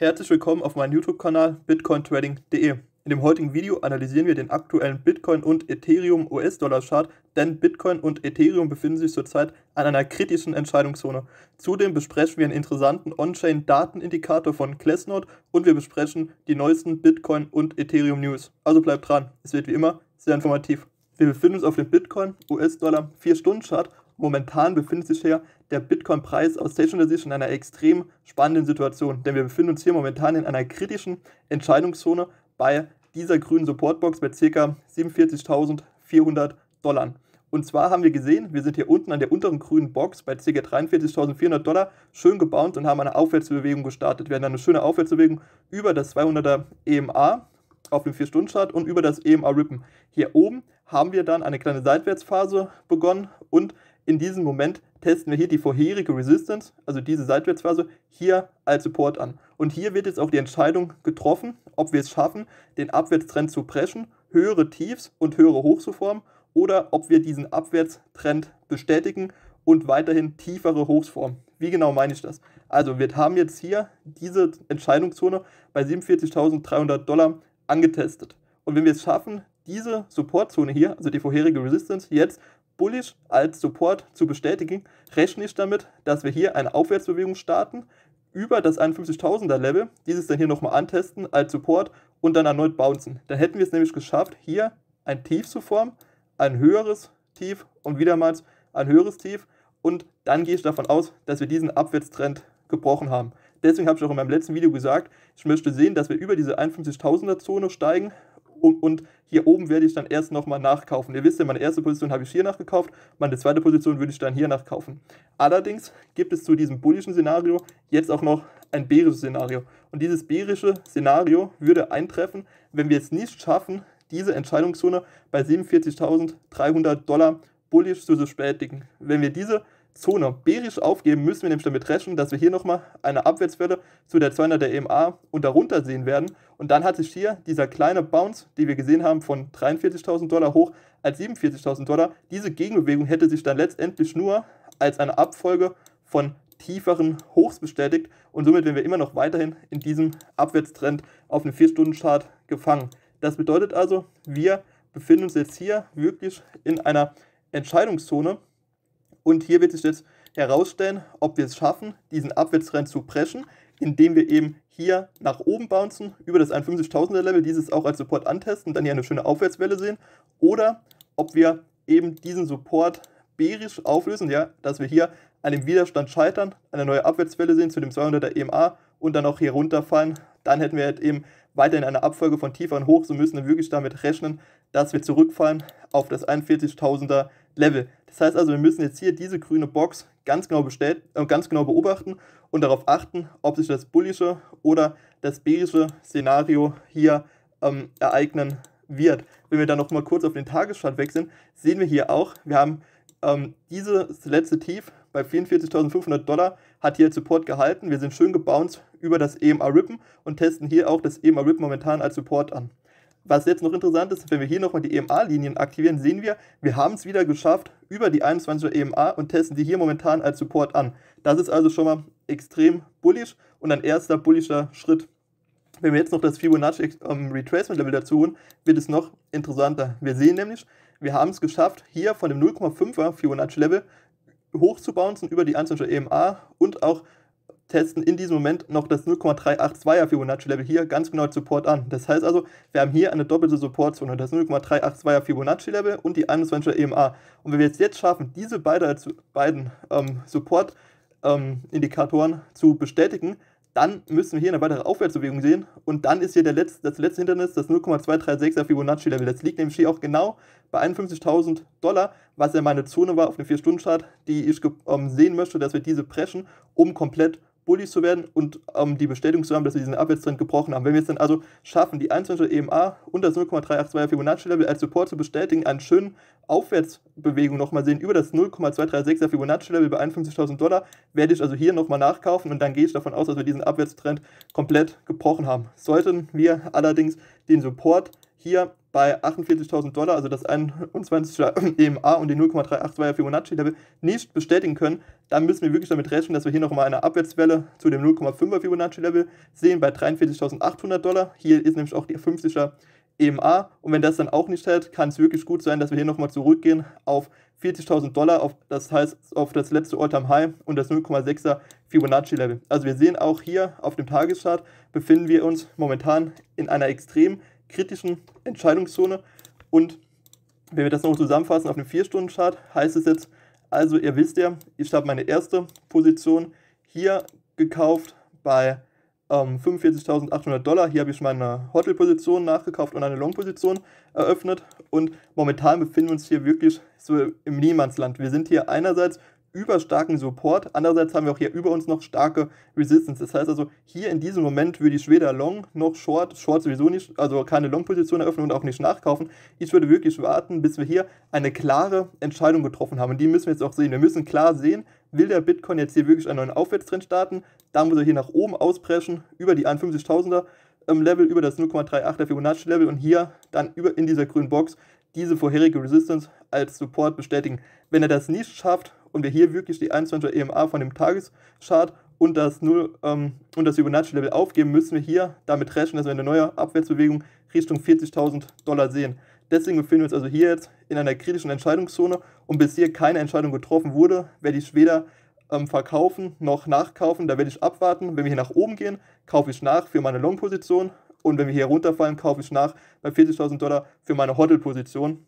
Herzlich willkommen auf meinem YouTube-Kanal bitcointrading.de. In dem heutigen Video analysieren wir den aktuellen Bitcoin- und Ethereum-US-Dollar-Chart, denn Bitcoin und Ethereum befinden sich zurzeit an einer kritischen Entscheidungszone. Zudem besprechen wir einen interessanten On-Chain-Datenindikator von Glassnode und wir besprechen die neuesten Bitcoin- und Ethereum-News. Also bleibt dran, es wird wie immer sehr informativ. Wir befinden uns auf dem Bitcoin-US-Dollar 4-Stunden-Chart momentan befindet sich hier der Bitcoin-Preis aus technischer Sicht in einer extrem spannenden Situation, denn wir befinden uns hier momentan in einer kritischen Entscheidungszone bei dieser grünen Supportbox bei ca. 47.400 Dollar. Und zwar haben wir gesehen, wir sind hier unten an der unteren grünen Box bei ca. 43.400 Dollar schön gebounced und haben eine Aufwärtsbewegung gestartet. Wir hatten eine schöne Aufwärtsbewegung über das 200er EMA auf dem 4-Stunden-Chart und über das EMA Rippen. Hier oben haben wir dann eine kleine Seitwärtsphase begonnen und in diesem Moment testen wir hier die vorherige Resistance, also diese Seitwärtsphase, hier als Support an. Und hier wird jetzt auch die Entscheidung getroffen, ob wir es schaffen, den Abwärtstrend zu preschen, höhere Tiefs und höhere Hochs zu formen oder ob wir diesen Abwärtstrend bestätigen und weiterhin tiefere Hochs formen. Wie genau meine ich das? Also wir haben jetzt hier diese Entscheidungszone bei 47.300 Dollar angetestet. Und wenn wir es schaffen, diese Supportzone hier, also die vorherige Resistance, jetzt Bullish als Support zu bestätigen, rechne ich damit, dass wir hier eine Aufwärtsbewegung starten über das 51.000er Level, dieses dann hier nochmal antesten als Support und dann erneut bouncen. Dann hätten wir es nämlich geschafft, hier ein Tief zu formen, ein höheres Tief und wiedermals ein höheres Tief und dann gehe ich davon aus, dass wir diesen Abwärtstrend gebrochen haben. Deswegen habe ich auch in meinem letzten Video gesagt, ich möchte sehen, dass wir über diese 51.000er Zone steigen und, und hier oben werde ich dann erst nochmal nachkaufen. Ihr wisst ja, meine erste Position habe ich hier nachgekauft, meine zweite Position würde ich dann hier nachkaufen. Allerdings gibt es zu diesem bullischen Szenario jetzt auch noch ein bärisches Szenario. Und dieses bärische Szenario würde eintreffen, wenn wir es nicht schaffen, diese Entscheidungszone bei 47.300 Dollar bullisch zu bestätigen. Wenn wir diese Zone bärisch aufgeben, müssen wir nämlich damit rechnen, dass wir hier nochmal eine Abwärtswelle zu der 200 der EMA und darunter sehen werden. Und dann hat sich hier dieser kleine Bounce, den wir gesehen haben, von 43.000 Dollar hoch als 47.000 Dollar. Diese Gegenbewegung hätte sich dann letztendlich nur als eine Abfolge von tieferen Hochs bestätigt und somit wären wir immer noch weiterhin in diesem Abwärtstrend auf einem 4-Stunden-Chart gefangen. Das bedeutet also, wir befinden uns jetzt hier wirklich in einer Entscheidungszone, und hier wird sich jetzt herausstellen, ob wir es schaffen, diesen Abwärtstrend zu preschen, indem wir eben hier nach oben bouncen, über das 51.000er Level, dieses auch als Support antesten, dann hier eine schöne Aufwärtswelle sehen, oder ob wir eben diesen Support bärisch auflösen, ja, dass wir hier an dem Widerstand scheitern, eine neue Abwärtswelle sehen zu dem 200er EMA und dann auch hier runterfallen, dann hätten wir halt eben weiter in einer Abfolge von tiefer und hoch, so müssen wir wirklich damit rechnen, dass wir zurückfallen auf das 41.000er Level. Das heißt also, wir müssen jetzt hier diese grüne Box ganz genau, bestellt, äh, ganz genau beobachten und darauf achten, ob sich das bullische oder das bärische Szenario hier ähm, ereignen wird. Wenn wir dann noch mal kurz auf den Tagesstand wechseln, sehen wir hier auch, wir haben ähm, dieses letzte Tief bei 44.500 Dollar hat hier Support gehalten. Wir sind schön gebounced über das EMA Rippen und testen hier auch das EMA Rippen momentan als Support an was jetzt noch interessant ist, wenn wir hier nochmal die EMA-Linien aktivieren, sehen wir, wir haben es wieder geschafft über die 21er EMA und testen die hier momentan als Support an. Das ist also schon mal extrem bullish und ein erster bullischer Schritt. Wenn wir jetzt noch das Fibonacci ähm, Retracement Level dazu holen, wird es noch interessanter. Wir sehen nämlich, wir haben es geschafft, hier von dem 0,5er Fibonacci Level hochzubauen, über die 21er EMA und auch testen in diesem Moment noch das 0,382er Fibonacci-Level hier ganz genau als Support an. Das heißt also, wir haben hier eine doppelte Supportzone, das 0,382er Fibonacci-Level und die 21er EMA. Und wenn wir es jetzt schaffen, diese beide, beiden ähm, Support-Indikatoren ähm, zu bestätigen, dann müssen wir hier eine weitere Aufwärtsbewegung sehen. Und dann ist hier der letzte, das letzte Hindernis, das 0,236er Fibonacci-Level. Das liegt nämlich hier auch genau bei 51.000 Dollar, was ja meine Zone war auf dem 4-Stunden-Chart, die ich ähm, sehen möchte, dass wir diese preschen, um komplett Bullies zu werden und um ähm, die Bestätigung zu haben, dass wir diesen Abwärtstrend gebrochen haben. Wenn wir es dann also schaffen, die 21 EMA und das 0,382er Fibonacci-Level als Support zu bestätigen, einen schönen Aufwärtsbewegung nochmal sehen über das 0,236er Fibonacci-Level bei 51.000 Dollar, werde ich also hier nochmal nachkaufen und dann gehe ich davon aus, dass wir diesen Abwärtstrend komplett gebrochen haben. Sollten wir allerdings den Support hier bei 48.000 Dollar, also das 21 EMA und die 0,382er Fibonacci-Level nicht bestätigen können, dann müssen wir wirklich damit rechnen, dass wir hier nochmal eine Abwärtswelle zu dem 0,5er Fibonacci-Level sehen bei 43.800 Dollar. Hier ist nämlich auch die 50er EMA und wenn das dann auch nicht hält, kann es wirklich gut sein, dass wir hier nochmal zurückgehen auf 40.000 Dollar, auf, das heißt auf das letzte All-Time-High und das 0,6er Fibonacci-Level. Also wir sehen auch hier auf dem Tageschart befinden wir uns momentan in einer extrem kritischen Entscheidungszone. Und wenn wir das noch zusammenfassen auf einem 4-Stunden-Chart, heißt es jetzt, also ihr wisst ja, ich habe meine erste Position hier gekauft bei ähm, 45.800 Dollar. Hier habe ich meine Hotel-Position nachgekauft und eine Long-Position eröffnet. Und momentan befinden wir uns hier wirklich so im Niemandsland. Wir sind hier einerseits überstarken Support. Andererseits haben wir auch hier über uns noch starke Resistance. Das heißt also, hier in diesem Moment würde ich weder Long noch Short, Short sowieso nicht, also keine Long-Position eröffnen und auch nicht nachkaufen. Ich würde wirklich warten, bis wir hier eine klare Entscheidung getroffen haben. Und die müssen wir jetzt auch sehen. Wir müssen klar sehen, will der Bitcoin jetzt hier wirklich einen neuen Aufwärtstrend starten, dann muss er hier nach oben auspreschen, über die 51.000er ähm, Level, über das 0,38er Fibonacci Level und hier dann über in dieser grünen Box diese vorherige Resistance als Support bestätigen. Wenn er das nicht schafft, und wir hier wirklich die 21 EMA von dem Tageschart und das, 0, ähm, und das Fibonacci-Level aufgeben, müssen wir hier damit rechnen, dass wir eine neue Abwärtsbewegung Richtung 40.000 Dollar sehen. Deswegen befinden wir uns also hier jetzt in einer kritischen Entscheidungszone und bis hier keine Entscheidung getroffen wurde, werde ich weder ähm, verkaufen noch nachkaufen, da werde ich abwarten. Wenn wir hier nach oben gehen, kaufe ich nach für meine Long-Position und wenn wir hier runterfallen, kaufe ich nach bei 40.000 Dollar für meine Hodl-Position.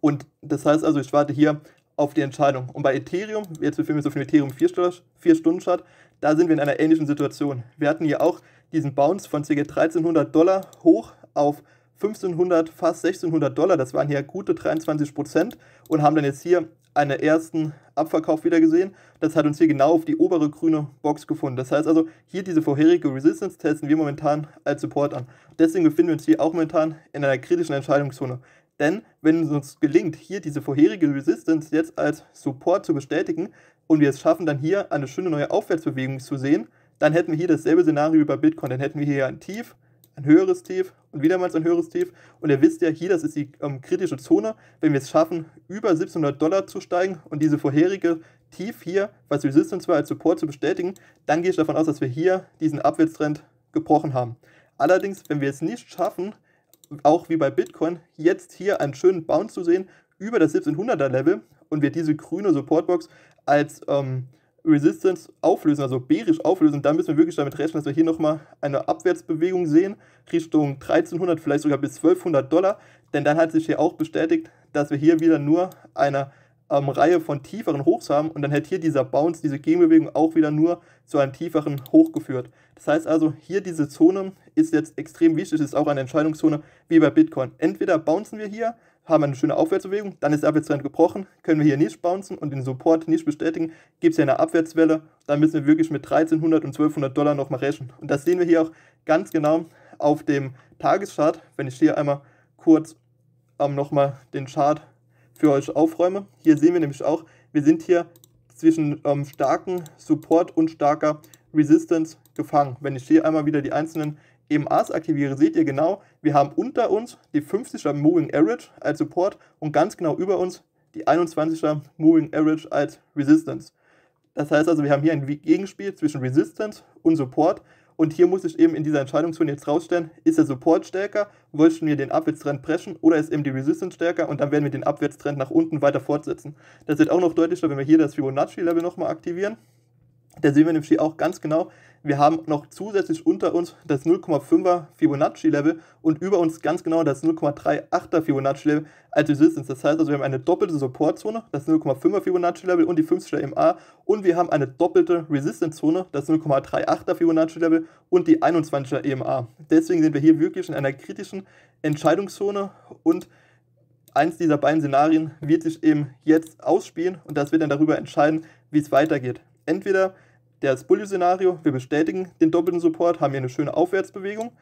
Und das heißt also, ich warte hier auf die Entscheidung. Und bei Ethereum, jetzt befinden wir uns auf dem Ethereum 4-Stunden-Chart, da sind wir in einer ähnlichen Situation. Wir hatten hier auch diesen Bounce von ca. 1300 Dollar hoch auf 1500, fast 1600 Dollar, das waren hier gute 23 Prozent und haben dann jetzt hier einen ersten Abverkauf wieder gesehen. Das hat uns hier genau auf die obere grüne Box gefunden. Das heißt also, hier diese vorherige Resistance testen wir momentan als Support an. Deswegen befinden wir uns hier auch momentan in einer kritischen Entscheidungszone. Denn wenn es uns gelingt, hier diese vorherige Resistance jetzt als Support zu bestätigen und wir es schaffen, dann hier eine schöne neue Aufwärtsbewegung zu sehen, dann hätten wir hier dasselbe Szenario über Bitcoin. Dann hätten wir hier ein Tief, ein höheres Tief und wiedermals ein höheres Tief. Und ihr wisst ja, hier, das ist die ähm, kritische Zone. Wenn wir es schaffen, über 1700 Dollar zu steigen und diese vorherige Tief hier, was Resistance war, als Support zu bestätigen, dann gehe ich davon aus, dass wir hier diesen Abwärtstrend gebrochen haben. Allerdings, wenn wir es nicht schaffen, auch wie bei Bitcoin jetzt hier einen schönen Bounce zu sehen über das 1700er Level und wir diese grüne Supportbox als ähm, Resistance auflösen, also bärisch auflösen, dann müssen wir wirklich damit rechnen, dass wir hier nochmal eine Abwärtsbewegung sehen, Richtung 1300, vielleicht sogar bis 1200 Dollar, denn dann hat sich hier auch bestätigt, dass wir hier wieder nur einer ähm, Reihe von tieferen Hochs haben und dann hätte hier dieser Bounce, diese Gegenbewegung auch wieder nur zu einem tieferen Hoch geführt. Das heißt also, hier diese Zone ist jetzt extrem wichtig, ist auch eine Entscheidungszone wie bei Bitcoin. Entweder bouncen wir hier, haben eine schöne Aufwärtsbewegung, dann ist der Abwärtstrend gebrochen, können wir hier nicht bouncen und den Support nicht bestätigen, gibt es ja eine Abwärtswelle, dann müssen wir wirklich mit 1300 und 1200 Dollar nochmal rechnen. Und das sehen wir hier auch ganz genau auf dem Tageschart, wenn ich hier einmal kurz ähm, nochmal den Chart für euch aufräume. Hier sehen wir nämlich auch, wir sind hier zwischen ähm, starken Support und starker Resistance gefangen. Wenn ich hier einmal wieder die einzelnen EMAs aktiviere, seht ihr genau, wir haben unter uns die 50er Moving Average als Support und ganz genau über uns die 21er Moving Average als Resistance. Das heißt also, wir haben hier ein Gegenspiel zwischen Resistance und Support und hier muss ich eben in dieser Entscheidungszone jetzt rausstellen, ist der Support stärker, wollten wir den Abwärtstrend preschen oder ist eben die Resistance stärker und dann werden wir den Abwärtstrend nach unten weiter fortsetzen. Das wird auch noch deutlicher, wenn wir hier das Fibonacci-Level nochmal aktivieren. Da sehen wir nämlich hier auch ganz genau, wir haben noch zusätzlich unter uns das 0,5er Fibonacci-Level und über uns ganz genau das 0,38er Fibonacci-Level als Resistance. Das heißt also, wir haben eine doppelte Supportzone, das 0,5er Fibonacci-Level und die 50er MA und wir haben eine doppelte Resistance-Zone, das 0,38er Fibonacci-Level und die 21er EMA. Deswegen sind wir hier wirklich in einer kritischen Entscheidungszone und eins dieser beiden Szenarien wird sich eben jetzt ausspielen und das wird dann darüber entscheiden, wie es weitergeht. Entweder der das Bullish-Szenario, wir bestätigen den doppelten Support, haben hier eine schöne Aufwärtsbewegung.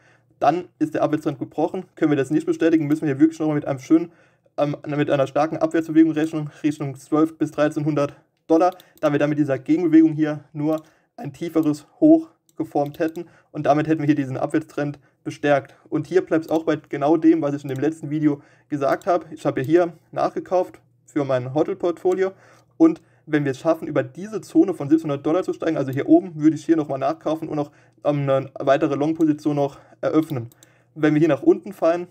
Dann ist der Abwärtstrend gebrochen. Können wir das nicht bestätigen, müssen wir hier wirklich nochmal mit einem schönen, ähm, mit einer starken Abwärtsbewegung rechnen, Richtung 12 bis 1300 Dollar, da wir damit dieser Gegenbewegung hier nur ein tieferes Hoch geformt hätten und damit hätten wir hier diesen Abwärtstrend bestärkt. Und hier bleibt es auch bei genau dem, was ich in dem letzten Video gesagt habe. Ich habe hier nachgekauft für mein Hotel-Portfolio und wenn wir es schaffen, über diese Zone von 700 Dollar zu steigen, also hier oben, würde ich hier nochmal nachkaufen und noch ähm, eine weitere Long-Position noch eröffnen. Wenn wir hier nach unten fallen,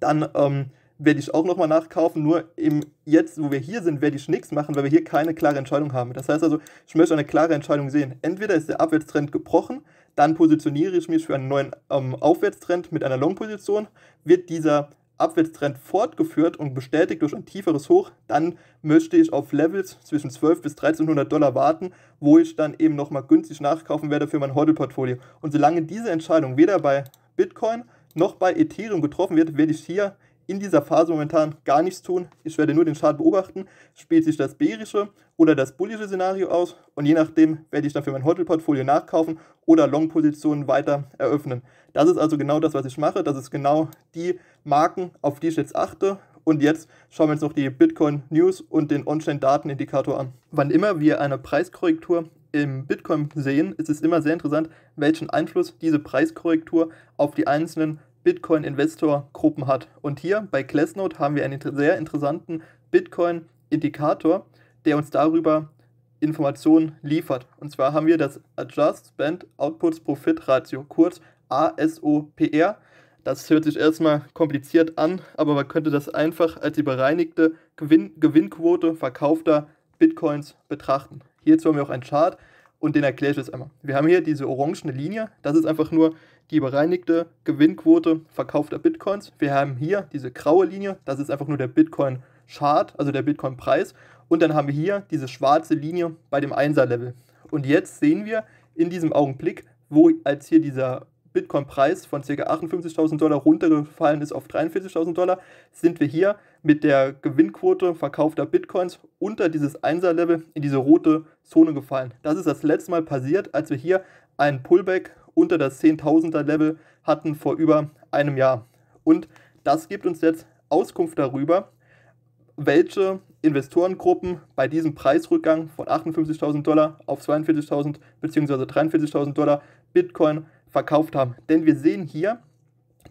dann ähm, werde ich auch nochmal nachkaufen, nur eben jetzt, wo wir hier sind, werde ich nichts machen, weil wir hier keine klare Entscheidung haben. Das heißt also, ich möchte eine klare Entscheidung sehen. Entweder ist der Abwärtstrend gebrochen, dann positioniere ich mich für einen neuen ähm, Aufwärtstrend mit einer Long-Position. Wird dieser Abwärtstrend fortgeführt und bestätigt durch ein tieferes Hoch, dann möchte ich auf Levels zwischen 12 bis 1300 Dollar warten, wo ich dann eben nochmal günstig nachkaufen werde für mein Hodl-Portfolio. Und solange diese Entscheidung weder bei Bitcoin noch bei Ethereum getroffen wird, werde ich hier in dieser Phase momentan gar nichts tun. Ich werde nur den Chart beobachten. Spielt sich das bärische oder das bullische Szenario aus und je nachdem werde ich dafür mein Hotel-Portfolio nachkaufen oder Long-Positionen weiter eröffnen. Das ist also genau das, was ich mache. Das ist genau die Marken, auf die ich jetzt achte. Und jetzt schauen wir uns noch die Bitcoin News und den On-Chain-Datenindikator an. Wann immer wir eine Preiskorrektur im Bitcoin sehen, ist es immer sehr interessant, welchen Einfluss diese Preiskorrektur auf die einzelnen Bitcoin-Investor-Gruppen hat. Und hier bei Classnote haben wir einen sehr interessanten Bitcoin-Indikator, der uns darüber Informationen liefert. Und zwar haben wir das Adjust Spend Outputs Profit Ratio, kurz ASOPR. Das hört sich erstmal kompliziert an, aber man könnte das einfach als die bereinigte Gewinn Gewinnquote verkaufter Bitcoins betrachten. Hierzu haben wir auch einen Chart und den erkläre ich jetzt einmal. Wir haben hier diese orangene Linie, das ist einfach nur die bereinigte Gewinnquote verkaufter Bitcoins. Wir haben hier diese graue Linie, das ist einfach nur der Bitcoin-Chart, also der Bitcoin-Preis. Und dann haben wir hier diese schwarze Linie bei dem 1er-Level. Und jetzt sehen wir in diesem Augenblick, wo als hier dieser Bitcoin-Preis von ca. 58.000 Dollar runtergefallen ist auf 43.000 Dollar, sind wir hier mit der Gewinnquote verkaufter Bitcoins unter dieses 1er-Level in diese rote Zone gefallen. Das ist das letzte Mal passiert, als wir hier einen Pullback unter das 10.000er Level hatten vor über einem Jahr. Und das gibt uns jetzt Auskunft darüber, welche Investorengruppen bei diesem Preisrückgang von 58.000 Dollar auf 42.000 bzw. 43.000 Dollar Bitcoin verkauft haben. Denn wir sehen hier,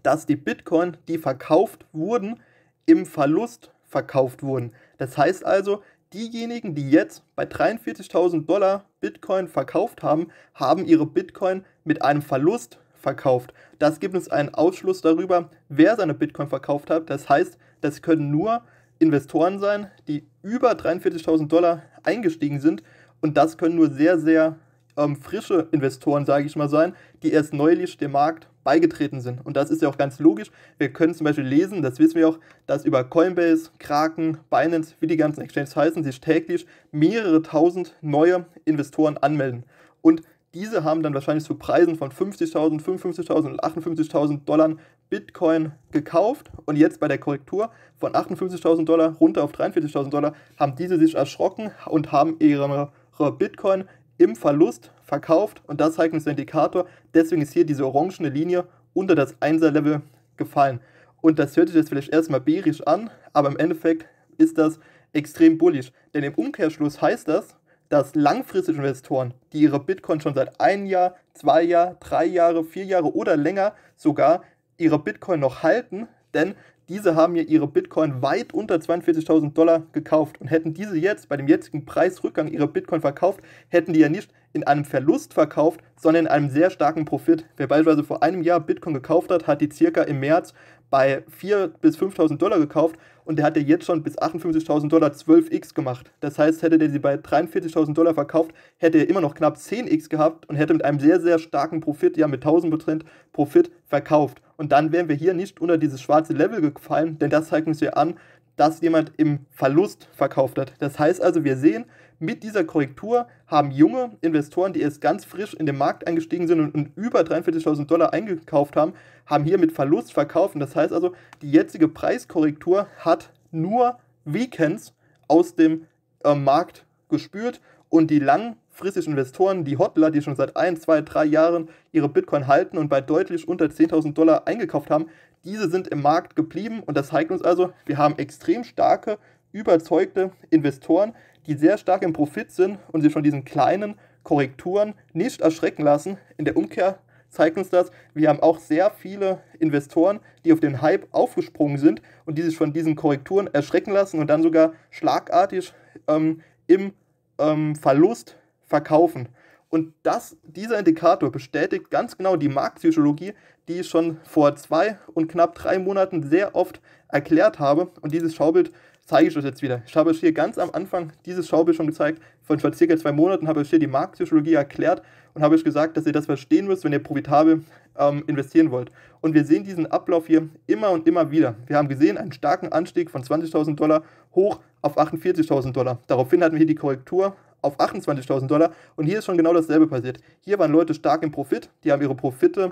dass die Bitcoin, die verkauft wurden, im Verlust verkauft wurden. Das heißt also, diejenigen, die jetzt bei 43.000 Dollar Bitcoin verkauft haben, haben ihre Bitcoin mit einem Verlust verkauft. Das gibt uns einen Ausschluss darüber, wer seine Bitcoin verkauft hat. Das heißt, das können nur Investoren sein, die über 43.000 Dollar eingestiegen sind. Und das können nur sehr, sehr ähm, frische Investoren, sage ich mal, sein, die erst neulich dem Markt beigetreten sind. Und das ist ja auch ganz logisch. Wir können zum Beispiel lesen, das wissen wir auch, dass über Coinbase, Kraken, Binance, wie die ganzen Exchanges heißen, sich täglich mehrere tausend neue Investoren anmelden. Und diese haben dann wahrscheinlich zu Preisen von 50.000, 55.000 und 58.000 Dollar Bitcoin gekauft und jetzt bei der Korrektur von 58.000 Dollar runter auf 43.000 Dollar haben diese sich erschrocken und haben ihre Bitcoin im Verlust verkauft und das zeigt uns der Indikator. Deswegen ist hier diese orangene Linie unter das 1er-Level gefallen. Und das hört sich jetzt vielleicht erstmal bärisch an, aber im Endeffekt ist das extrem bullisch. Denn im Umkehrschluss heißt das, dass langfristige Investoren, die ihre Bitcoin schon seit einem Jahr, zwei Jahren, drei Jahre, vier Jahre oder länger sogar ihre Bitcoin noch halten, denn diese haben ja ihre Bitcoin weit unter 42.000 Dollar gekauft. Und hätten diese jetzt bei dem jetzigen Preisrückgang ihre Bitcoin verkauft, hätten die ja nicht in einem Verlust verkauft, sondern in einem sehr starken Profit. Wer beispielsweise vor einem Jahr Bitcoin gekauft hat, hat die circa im März bei 4.000 bis 5.000 Dollar gekauft und der hat ja jetzt schon bis 58.000 Dollar 12x gemacht. Das heißt, hätte der sie bei 43.000 Dollar verkauft, hätte er immer noch knapp 10x gehabt und hätte mit einem sehr, sehr starken Profit, ja mit 1000% Profit verkauft. Und dann wären wir hier nicht unter dieses schwarze Level gefallen, denn das zeigt uns ja an, dass jemand im Verlust verkauft hat. Das heißt also, wir sehen, mit dieser Korrektur haben junge Investoren, die erst ganz frisch in den Markt eingestiegen sind und, und über 43.000 Dollar eingekauft haben, haben hier mit Verlust verkauft. Und das heißt also, die jetzige Preiskorrektur hat nur Weekends aus dem äh, Markt gespürt und die langfristigen Investoren, die Hotler, die schon seit ein, zwei, drei Jahren ihre Bitcoin halten und bei deutlich unter 10.000 Dollar eingekauft haben, diese sind im Markt geblieben und das zeigt uns also, wir haben extrem starke, überzeugte Investoren, die sehr stark im Profit sind und sich von diesen kleinen Korrekturen nicht erschrecken lassen. In der Umkehr zeigt uns das, wir haben auch sehr viele Investoren, die auf den Hype aufgesprungen sind und die sich von diesen Korrekturen erschrecken lassen und dann sogar schlagartig ähm, im ähm, Verlust verkaufen. Und das, dieser Indikator bestätigt ganz genau die Marktpsychologie, die ich schon vor zwei und knapp drei Monaten sehr oft erklärt habe. Und dieses Schaubild zeige ich euch jetzt wieder. Ich habe euch hier ganz am Anfang dieses Schaubild schon gezeigt. Von vor circa zwei Monaten habe ich hier die Marktpsychologie erklärt und habe euch gesagt, dass ihr das verstehen müsst, wenn ihr profitabel ähm, investieren wollt. Und wir sehen diesen Ablauf hier immer und immer wieder. Wir haben gesehen einen starken Anstieg von 20.000 Dollar hoch auf 48.000 Dollar. Daraufhin hatten wir hier die Korrektur auf 28.000 Dollar und hier ist schon genau dasselbe passiert. Hier waren Leute stark im Profit, die haben ihre Profite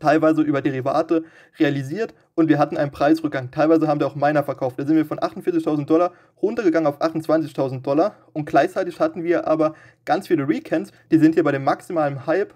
teilweise über Derivate realisiert und wir hatten einen Preisrückgang. Teilweise haben wir auch Miner verkauft. Da sind wir von 48.000 Dollar runtergegangen auf 28.000 Dollar und gleichzeitig hatten wir aber ganz viele Recants, die sind hier bei dem maximalen Hype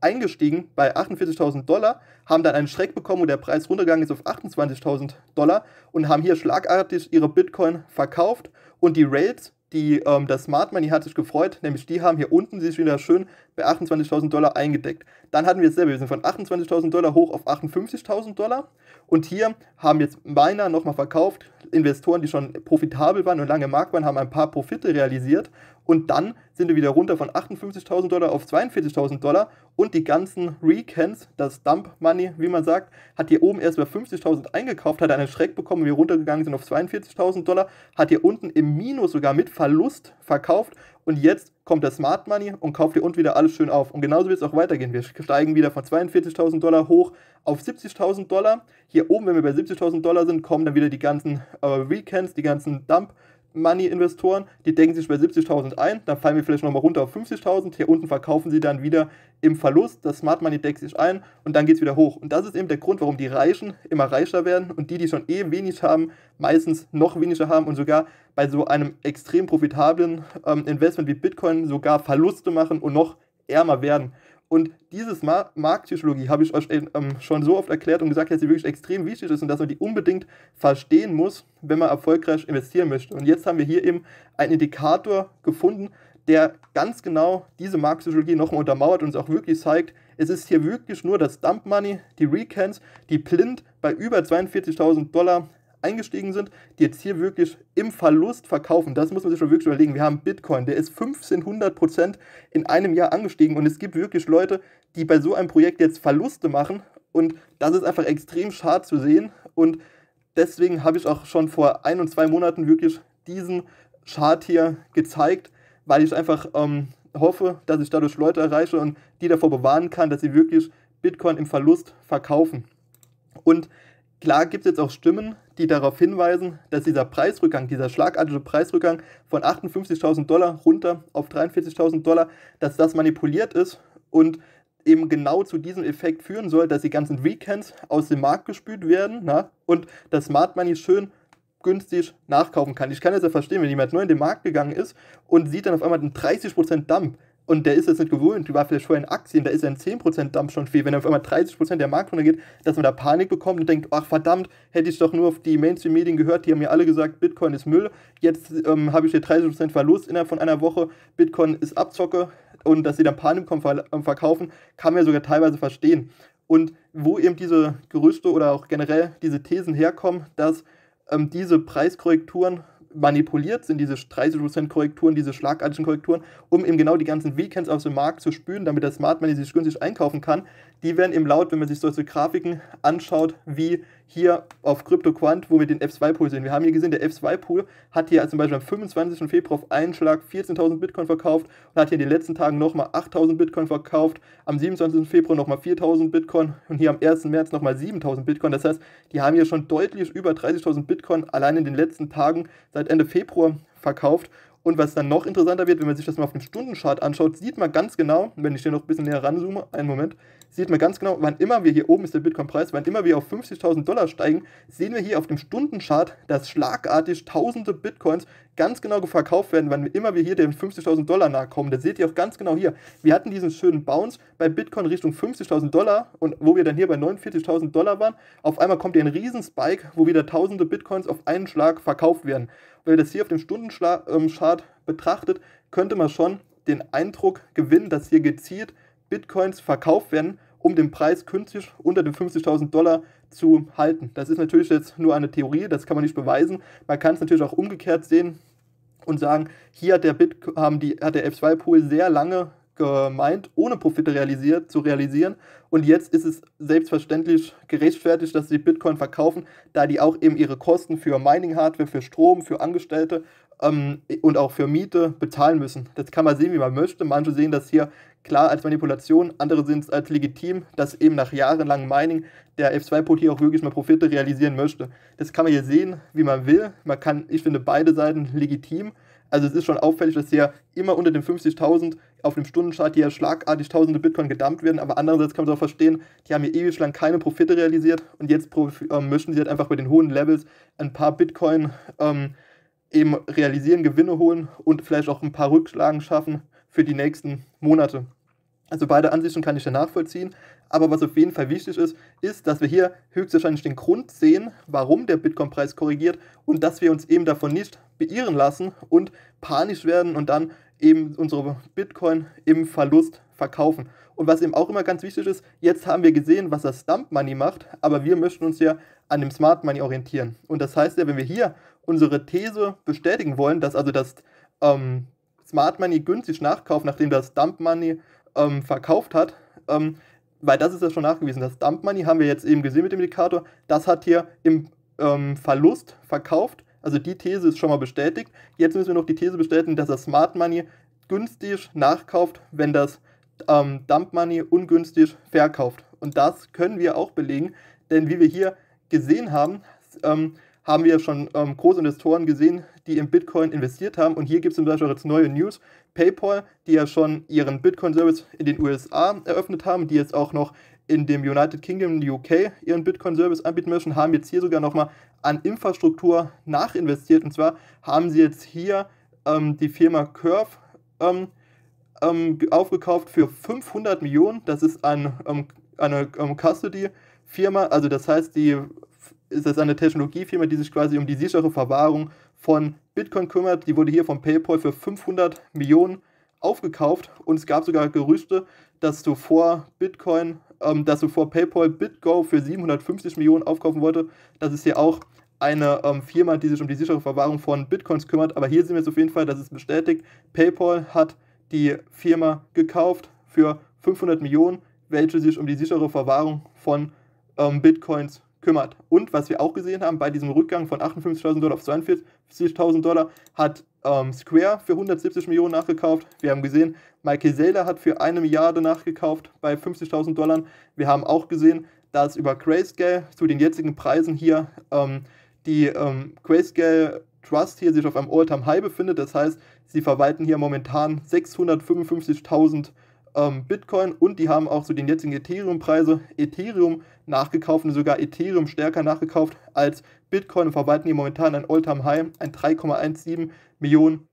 eingestiegen bei 48.000 Dollar, haben dann einen Schreck bekommen und der Preis runtergegangen ist auf 28.000 Dollar und haben hier schlagartig ihre Bitcoin verkauft und die Rails die ähm, das Smart Money hat sich gefreut, nämlich die haben hier unten sich wieder schön bei 28.000 Dollar eingedeckt. Dann hatten wir es selber, wir sind von 28.000 Dollar hoch auf 58.000 Dollar und hier haben jetzt Miner nochmal verkauft. Investoren, die schon profitabel waren und lange im Markt waren, haben ein paar Profite realisiert und dann sind wir wieder runter von 58.000 Dollar auf 42.000 Dollar und die ganzen Recans, das Dump Money, wie man sagt, hat hier oben erst bei 50.000 eingekauft, hat einen Schreck bekommen, wir runtergegangen sind auf 42.000 Dollar, hat hier unten im Minus sogar mit Verlust verkauft und jetzt kommt das Smart Money und kauft hier unten wieder alles schön auf. Und genauso wird es auch weitergehen. Wir steigen wieder von 42.000 Dollar hoch auf 70.000 Dollar. Hier oben, wenn wir bei 70.000 Dollar sind, kommen dann wieder die ganzen äh, Recans, die ganzen Dump Money. Money-Investoren, die denken sich bei 70.000 ein, dann fallen wir vielleicht nochmal runter auf 50.000, hier unten verkaufen sie dann wieder im Verlust, das Smart Money deckt sich ein und dann geht es wieder hoch. Und das ist eben der Grund, warum die Reichen immer reicher werden und die, die schon eh wenig haben, meistens noch weniger haben und sogar bei so einem extrem profitablen ähm, Investment wie Bitcoin sogar Verluste machen und noch ärmer werden. Und dieses Mar Marktpsychologie habe ich euch ähm, schon so oft erklärt und gesagt, dass sie wirklich extrem wichtig ist und dass man die unbedingt verstehen muss, wenn man erfolgreich investieren möchte. Und jetzt haben wir hier eben einen Indikator gefunden, der ganz genau diese Marktpsychologie nochmal untermauert und uns auch wirklich zeigt, es ist hier wirklich nur das Dump Money, die Recans, die blind bei über 42.000 Dollar eingestiegen sind, die jetzt hier wirklich im Verlust verkaufen, das muss man sich schon wirklich überlegen. Wir haben Bitcoin, der ist 1500 Prozent in einem Jahr angestiegen und es gibt wirklich Leute, die bei so einem Projekt jetzt Verluste machen und das ist einfach extrem schade zu sehen und deswegen habe ich auch schon vor ein und zwei Monaten wirklich diesen Chart hier gezeigt, weil ich einfach ähm, hoffe, dass ich dadurch Leute erreiche und die davor bewahren kann, dass sie wirklich Bitcoin im Verlust verkaufen. Und klar gibt es jetzt auch Stimmen, die darauf hinweisen, dass dieser Preisrückgang, dieser schlagartige Preisrückgang von 58.000 Dollar runter auf 43.000 Dollar, dass das manipuliert ist und eben genau zu diesem Effekt führen soll, dass die ganzen Weekends aus dem Markt gespült werden na, und das Smart Money schön günstig nachkaufen kann. Ich kann das ja verstehen, wenn jemand neu in den Markt gegangen ist und sieht dann auf einmal einen 30% Dump, und der ist es nicht gewohnt, die war vielleicht vorher in Aktien, da ist ein 10% Dump schon viel. Wenn auf einmal 30% der Markt runtergeht, dass man da Panik bekommt und denkt, ach verdammt, hätte ich doch nur auf die Mainstream-Medien gehört, die haben mir alle gesagt, Bitcoin ist Müll, jetzt ähm, habe ich hier 30% Verlust innerhalb von einer Woche, Bitcoin ist Abzocke und dass sie dann Panik bekommen ver ähm, verkaufen, kann man ja sogar teilweise verstehen. Und wo eben diese Gerüchte oder auch generell diese Thesen herkommen, dass ähm, diese Preiskorrekturen manipuliert sind diese 30% Korrekturen, diese schlagartigen Korrekturen, um eben genau die ganzen Weekends aus dem Markt zu spüren, damit das Smart Money sich günstig einkaufen kann die werden eben laut, wenn man sich solche Grafiken anschaut, wie hier auf CryptoQuant, wo wir den F2-Pool sehen. Wir haben hier gesehen, der F2-Pool hat hier zum Beispiel am 25. Februar auf einen Schlag 14.000 Bitcoin verkauft und hat hier in den letzten Tagen nochmal 8.000 Bitcoin verkauft, am 27. Februar nochmal 4.000 Bitcoin und hier am 1. März nochmal 7.000 Bitcoin. Das heißt, die haben hier schon deutlich über 30.000 Bitcoin allein in den letzten Tagen seit Ende Februar verkauft und was dann noch interessanter wird, wenn man sich das mal auf dem Stundenchart anschaut, sieht man ganz genau, wenn ich hier noch ein bisschen näher ranzoome, einen Moment, sieht man ganz genau, wann immer wir hier oben ist der Bitcoin-Preis, wann immer wir auf 50.000 Dollar steigen, sehen wir hier auf dem Stundenchart, dass schlagartig tausende Bitcoins ganz genau verkauft werden, wann immer wir hier den 50.000 Dollar nachkommen. kommen. Das seht ihr auch ganz genau hier. Wir hatten diesen schönen Bounce bei Bitcoin Richtung 50.000 Dollar und wo wir dann hier bei 49.000 Dollar waren, auf einmal kommt hier ein Riesenspike, wo wieder tausende Bitcoins auf einen Schlag verkauft werden. Wenn ihr das hier auf dem Stundenchart ähm, betrachtet, könnte man schon den Eindruck gewinnen, dass hier gezielt Bitcoins verkauft werden, um den Preis künstlich unter den 50.000 Dollar zu halten. Das ist natürlich jetzt nur eine Theorie, das kann man nicht beweisen. Man kann es natürlich auch umgekehrt sehen, und sagen, hier hat der, Bit, haben die, hat der F2-Pool sehr lange gemeint, ohne Profite realisiert, zu realisieren. Und jetzt ist es selbstverständlich gerechtfertigt, dass sie Bitcoin verkaufen, da die auch eben ihre Kosten für Mining-Hardware, für Strom, für Angestellte ähm, und auch für Miete bezahlen müssen. Das kann man sehen, wie man möchte. Manche sehen das hier klar als Manipulation, andere sind es als legitim, dass eben nach jahrelangem Mining der F2-Port hier auch wirklich mal Profite realisieren möchte. Das kann man hier sehen, wie man will. Man kann, ich finde, beide Seiten legitim. Also es ist schon auffällig, dass hier immer unter den 50.000 auf dem Stundenchart hier schlagartig tausende Bitcoin gedumpt werden, aber andererseits kann man es auch verstehen, die haben hier ewig lang keine Profite realisiert und jetzt äh, möchten sie halt einfach bei den hohen Levels ein paar Bitcoin ähm, eben realisieren, Gewinne holen und vielleicht auch ein paar Rückschlagen schaffen für die nächsten Monate. Also beide Ansichten kann ich ja nachvollziehen. Aber was auf jeden Fall wichtig ist, ist, dass wir hier höchstwahrscheinlich den Grund sehen, warum der Bitcoin-Preis korrigiert und dass wir uns eben davon nicht beirren lassen und panisch werden und dann eben unsere Bitcoin im Verlust verkaufen. Und was eben auch immer ganz wichtig ist, jetzt haben wir gesehen, was das Dump Money macht, aber wir möchten uns ja an dem Smart Money orientieren. Und das heißt ja, wenn wir hier unsere These bestätigen wollen, dass also das ähm, Smart Money günstig nachkauft, nachdem das Dump Money ähm, verkauft hat, ähm, weil das ist ja schon nachgewiesen. Das Dump Money haben wir jetzt eben gesehen mit dem Indikator, das hat hier im ähm, Verlust verkauft. Also die These ist schon mal bestätigt. Jetzt müssen wir noch die These bestätigen, dass das Smart Money günstig nachkauft, wenn das ähm, Dump Money ungünstig verkauft. Und das können wir auch belegen, denn wie wir hier gesehen haben, ähm, haben wir schon ähm, große Investoren gesehen, die in Bitcoin investiert haben. Und hier gibt es zum Beispiel jetzt neue News. PayPal, die ja schon ihren Bitcoin-Service in den USA eröffnet haben, die jetzt auch noch in dem United Kingdom, UK, ihren Bitcoin-Service anbieten möchten, haben jetzt hier sogar nochmal an Infrastruktur nachinvestiert. Und zwar haben sie jetzt hier ähm, die Firma Curve ähm, ähm aufgekauft für 500 Millionen. Das ist ein, ähm, eine ähm, Custody-Firma. Also das heißt, die ist das eine Technologiefirma, die sich quasi um die sichere Verwahrung von Bitcoin kümmert. Die wurde hier von PayPal für 500 Millionen aufgekauft und es gab sogar Gerüchte, dass zuvor Bitcoin, ähm, dass zuvor PayPal BitGo für 750 Millionen aufkaufen wollte. Das ist hier auch eine ähm, Firma, die sich um die sichere Verwahrung von Bitcoins kümmert. Aber hier sehen wir jetzt auf jeden Fall, dass es bestätigt. PayPal hat die Firma gekauft für 500 Millionen, welche sich um die sichere Verwahrung von ähm, Bitcoins kümmert. Und was wir auch gesehen haben, bei diesem Rückgang von 58.000 Dollar auf 42.000 Dollar hat ähm, Square für 170 Millionen nachgekauft. Wir haben gesehen, Michael Saylor hat für eine Milliarde nachgekauft bei 50.000 Dollar. Wir haben auch gesehen, dass über Grayscale zu den jetzigen Preisen hier ähm, die ähm, Grayscale Trust hier sich auf einem All-Time-High befindet. Das heißt, sie verwalten hier momentan 655.000 Dollar ähm, Bitcoin und die haben auch zu so den jetzigen Ethereum-Preise Ethereum nachgekauft und sogar Ethereum stärker nachgekauft als Bitcoin und verwalten hier momentan ein All-Time-High, ein 3,17 Millionen.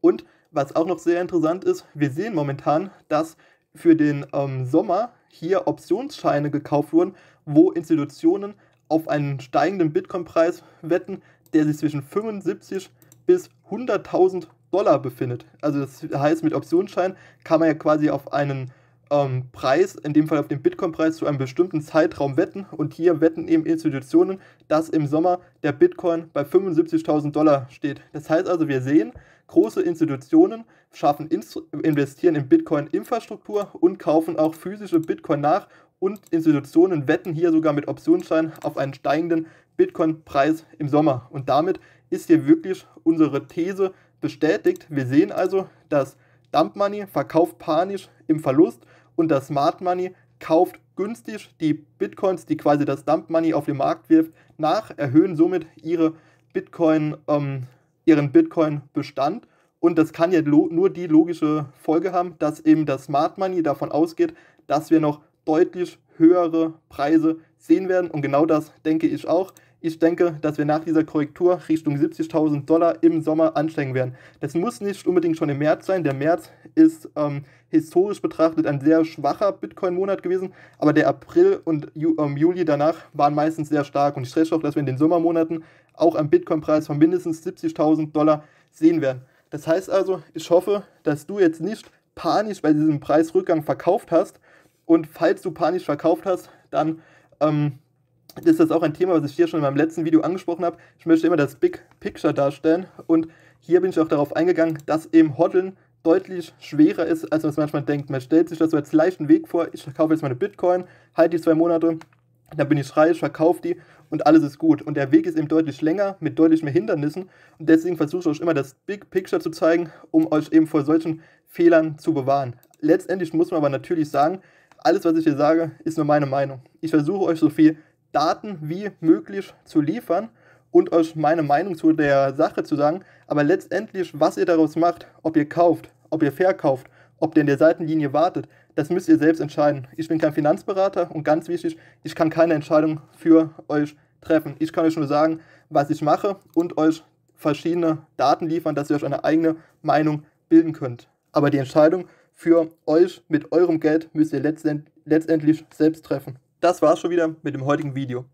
Und was auch noch sehr interessant ist, wir sehen momentan, dass für den ähm, Sommer hier Optionsscheine gekauft wurden, wo Institutionen auf einen steigenden Bitcoin-Preis wetten, der sich zwischen 75 bis 100.000 Dollar befindet. Also das heißt, mit Optionsschein kann man ja quasi auf einen ähm, Preis, in dem Fall auf den Bitcoin-Preis, zu einem bestimmten Zeitraum wetten. Und hier wetten eben Institutionen, dass im Sommer der Bitcoin bei 75.000 Dollar steht. Das heißt also, wir sehen, große Institutionen schaffen, investieren in Bitcoin-Infrastruktur und kaufen auch physische Bitcoin nach. Und Institutionen wetten hier sogar mit Optionsschein auf einen steigenden Bitcoin-Preis im Sommer. Und damit ist hier wirklich unsere These bestätigt. Wir sehen also, dass Dump Money verkauft panisch im Verlust und das Smart Money kauft günstig die Bitcoins, die quasi das Dump Money auf den Markt wirft, nach, erhöhen somit ihre Bitcoin, ähm, ihren Bitcoin-Bestand. Und das kann ja nur die logische Folge haben, dass eben das Smart Money davon ausgeht, dass wir noch deutlich höhere Preise sehen werden. Und genau das denke ich auch. Ich denke, dass wir nach dieser Korrektur Richtung 70.000 Dollar im Sommer ansteigen werden. Das muss nicht unbedingt schon im März sein. Der März ist ähm, historisch betrachtet ein sehr schwacher Bitcoin-Monat gewesen, aber der April und Ju ähm, Juli danach waren meistens sehr stark. Und ich schätze auch, dass wir in den Sommermonaten auch einen Bitcoin-Preis von mindestens 70.000 Dollar sehen werden. Das heißt also, ich hoffe, dass du jetzt nicht panisch bei diesem Preisrückgang verkauft hast. Und falls du panisch verkauft hast, dann ähm, das ist auch ein Thema, was ich hier schon in meinem letzten Video angesprochen habe. Ich möchte immer das Big Picture darstellen und hier bin ich auch darauf eingegangen, dass eben Hoddeln deutlich schwerer ist, als man es manchmal denkt. Man stellt sich das so als leichten Weg vor, ich kaufe jetzt meine Bitcoin, halte die zwei Monate, dann bin ich reich, verkaufe die und alles ist gut. Und der Weg ist eben deutlich länger, mit deutlich mehr Hindernissen. Und deswegen versuche ich euch immer das Big Picture zu zeigen, um euch eben vor solchen Fehlern zu bewahren. Letztendlich muss man aber natürlich sagen, alles, was ich hier sage, ist nur meine Meinung. Ich versuche euch so viel Daten wie möglich zu liefern und euch meine Meinung zu der Sache zu sagen. Aber letztendlich, was ihr daraus macht, ob ihr kauft, ob ihr verkauft, ob ihr in der Seitenlinie wartet, das müsst ihr selbst entscheiden. Ich bin kein Finanzberater und ganz wichtig, ich kann keine Entscheidung für euch treffen. Ich kann euch nur sagen, was ich mache und euch verschiedene Daten liefern, dass ihr euch eine eigene Meinung bilden könnt. Aber die Entscheidung für euch mit eurem Geld müsst ihr letztendlich selbst treffen. Das war's schon wieder mit dem heutigen Video.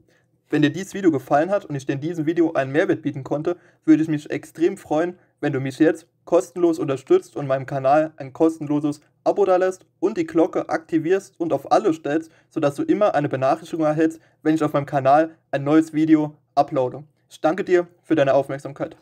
Wenn dir dieses Video gefallen hat und ich dir in diesem Video einen Mehrwert bieten konnte, würde ich mich extrem freuen, wenn du mich jetzt kostenlos unterstützt und meinem Kanal ein kostenloses Abo dalässt und die Glocke aktivierst und auf alle stellst, sodass du immer eine Benachrichtigung erhältst, wenn ich auf meinem Kanal ein neues Video uploade. Ich danke dir für deine Aufmerksamkeit.